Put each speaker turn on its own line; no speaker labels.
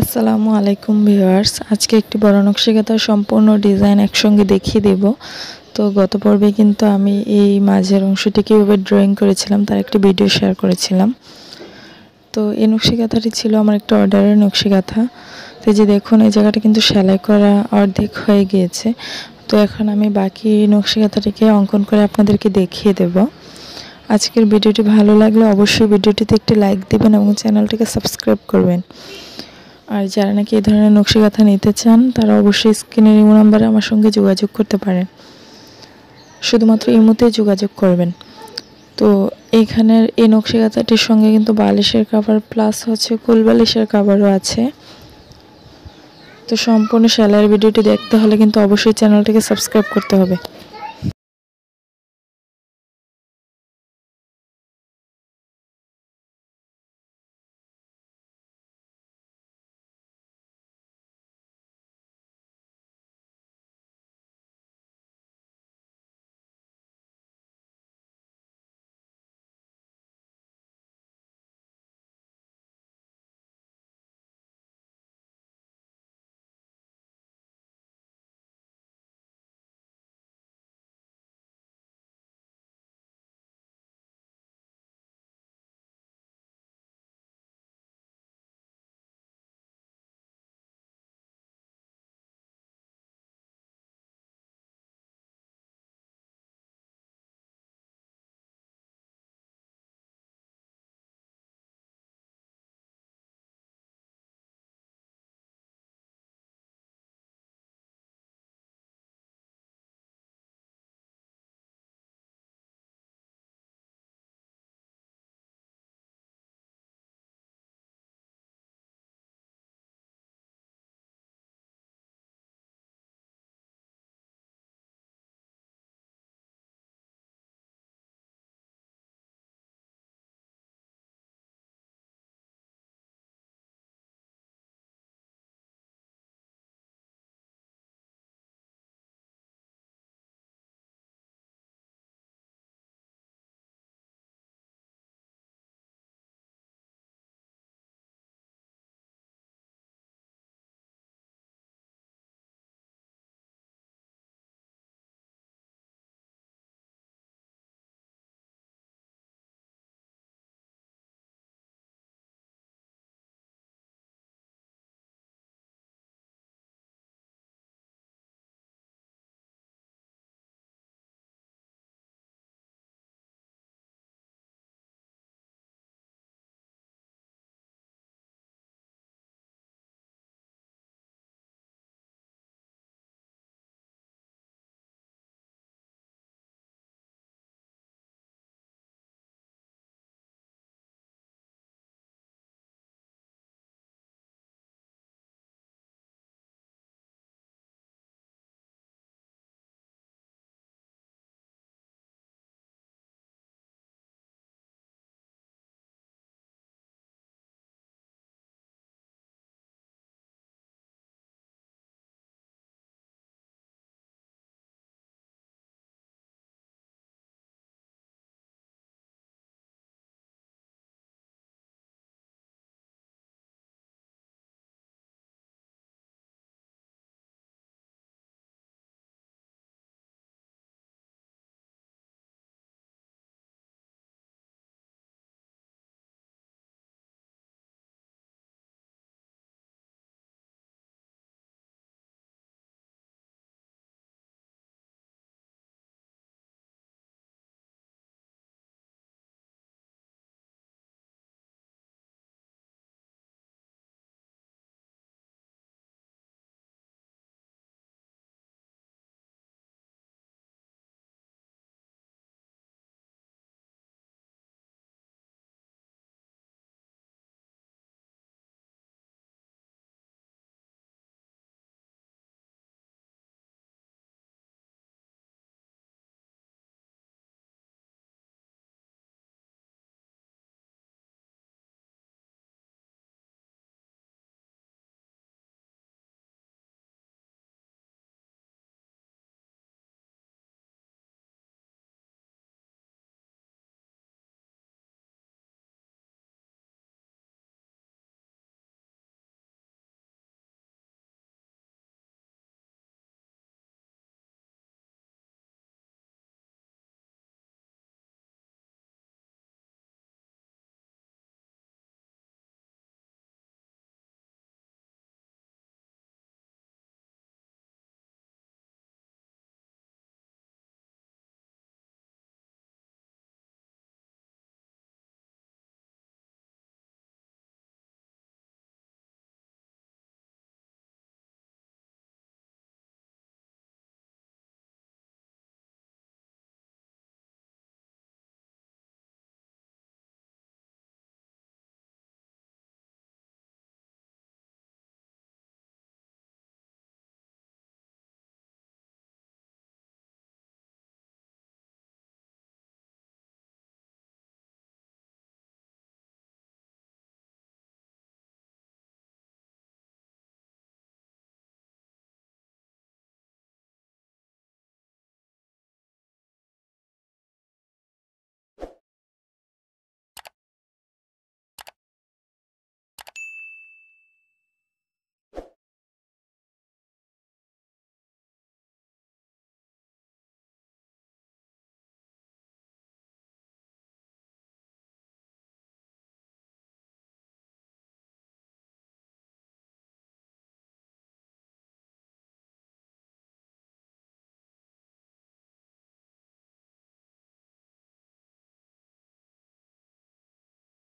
আসসালামু আলাইকুম ভিওয়ার্স আজকে একটি বড় নকশিকাতার সম্পূর্ণ ডিজাইন একসঙ্গে দেখিয়ে দেব তো গত পর্বে কিন্তু আমি এই মাঝের অংশটি কীভাবে ড্রয়িং করেছিলাম তার একটি ভিডিও শেয়ার করেছিলাম তো এই নকশিকাথাটি ছিল আমার একটা অর্ডারের নকশিকাথা তো যে দেখুন এই জায়গাটা কিন্তু সেলাই করা অর্ধেক হয়ে গিয়েছে তো এখন আমি বাকি নকশিকাথাটিকে অঙ্কন করে আপনাদেরকে দেখিয়ে দেবো আজকের ভিডিওটি ভালো লাগলে অবশ্যই ভিডিওটিতে একটি লাইক দেবেন এবং চ্যানেলটিকে সাবস্ক্রাইব করবেন আর যারা নাকি এই ধরনের নকশিকাথা নিতে চান তারা অবশ্যই স্ক্রিনের ইমো নাম্বারে আমার সঙ্গে যোগাযোগ করতে পারেন শুধুমাত্র ইমোতেই যোগাযোগ করবেন তো এইখানের এই নকশিকাথাটির সঙ্গে কিন্তু বালিশের কাভার প্লাস হচ্ছে কুল বালিশের কাভারও আছে তো সম্পূর্ণ সেলাইয়ের ভিডিওটি দেখতে হলে কিন্তু অবশ্যই
চ্যানেলটিকে সাবস্ক্রাইব করতে হবে